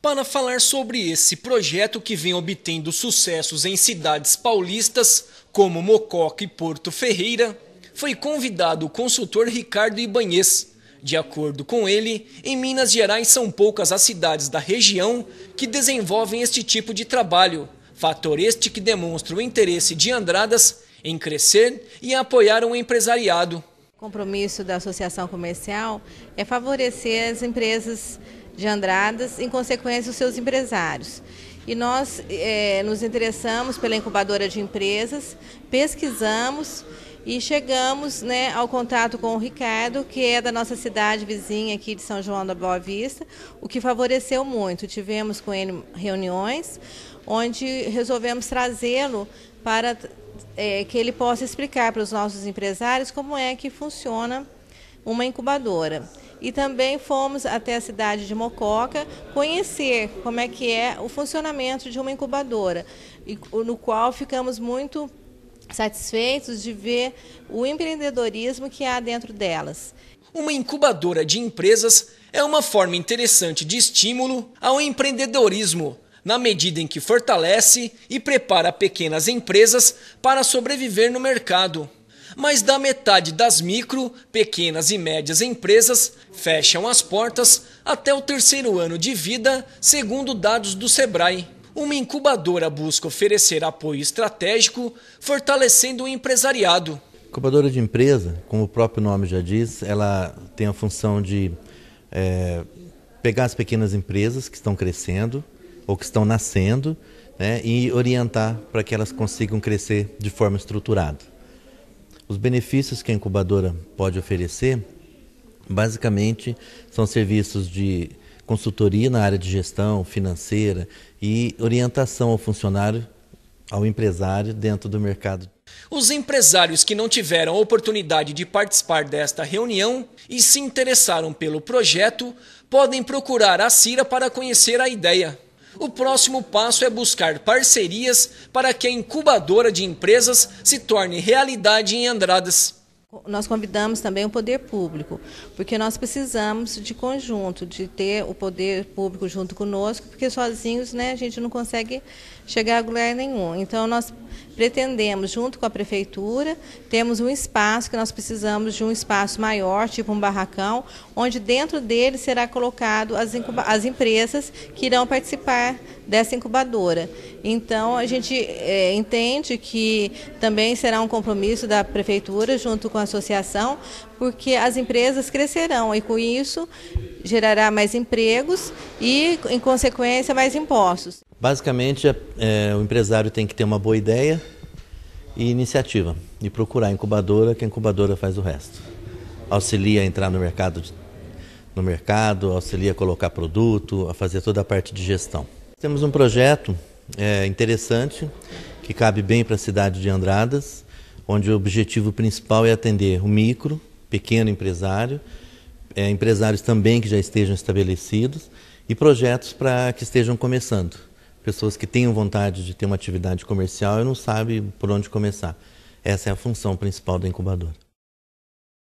para falar sobre esse projeto que vem obtendo sucessos em cidades paulistas como Mococa e Porto Ferreira, foi convidado o consultor Ricardo Ibanhês. De acordo com ele, em Minas Gerais são poucas as cidades da região que desenvolvem este tipo de trabalho, fator este que demonstra o interesse de Andradas em crescer e apoiar o um empresariado. O compromisso da associação comercial é favorecer as empresas de Andradas, em consequência, os seus empresários. E nós é, nos interessamos pela incubadora de empresas, pesquisamos e chegamos né, ao contato com o Ricardo, que é da nossa cidade vizinha aqui de São João da Boa Vista, o que favoreceu muito. Tivemos com ele reuniões, onde resolvemos trazê-lo para é, que ele possa explicar para os nossos empresários como é que funciona uma incubadora e também fomos até a cidade de Mococa conhecer como é que é o funcionamento de uma incubadora, no qual ficamos muito satisfeitos de ver o empreendedorismo que há dentro delas. Uma incubadora de empresas é uma forma interessante de estímulo ao empreendedorismo, na medida em que fortalece e prepara pequenas empresas para sobreviver no mercado mas da metade das micro, pequenas e médias empresas fecham as portas até o terceiro ano de vida, segundo dados do Sebrae. Uma incubadora busca oferecer apoio estratégico, fortalecendo o empresariado. Incubadora de empresa, como o próprio nome já diz, ela tem a função de é, pegar as pequenas empresas que estão crescendo ou que estão nascendo né, e orientar para que elas consigam crescer de forma estruturada. Os benefícios que a incubadora pode oferecer, basicamente, são serviços de consultoria na área de gestão financeira e orientação ao funcionário, ao empresário dentro do mercado. Os empresários que não tiveram a oportunidade de participar desta reunião e se interessaram pelo projeto podem procurar a CIRA para conhecer a ideia o próximo passo é buscar parcerias para que a incubadora de empresas se torne realidade em Andradas. Nós convidamos também o poder público, porque nós precisamos de conjunto, de ter o poder público junto conosco, porque sozinhos né, a gente não consegue chegar a lugar nenhum. Então, nós pretendemos, junto com a prefeitura, temos um espaço que nós precisamos de um espaço maior, tipo um barracão, onde dentro dele será colocado as, as empresas que irão participar dessa incubadora. Então, a gente é, entende que também será um compromisso da prefeitura junto com a associação, porque as empresas crescerão e com isso gerará mais empregos e, em consequência, mais impostos. Basicamente, é, é, o empresário tem que ter uma boa ideia e iniciativa e procurar a incubadora, que a incubadora faz o resto. Auxilia a entrar no mercado, no mercado, auxilia a colocar produto, a fazer toda a parte de gestão. Temos um projeto é, interessante que cabe bem para a cidade de Andradas, onde o objetivo principal é atender o micro, pequeno empresário, é, empresários também que já estejam estabelecidos e projetos para que estejam começando pessoas que tenham vontade de ter uma atividade comercial e não sabem por onde começar. Essa é a função principal da incubadora.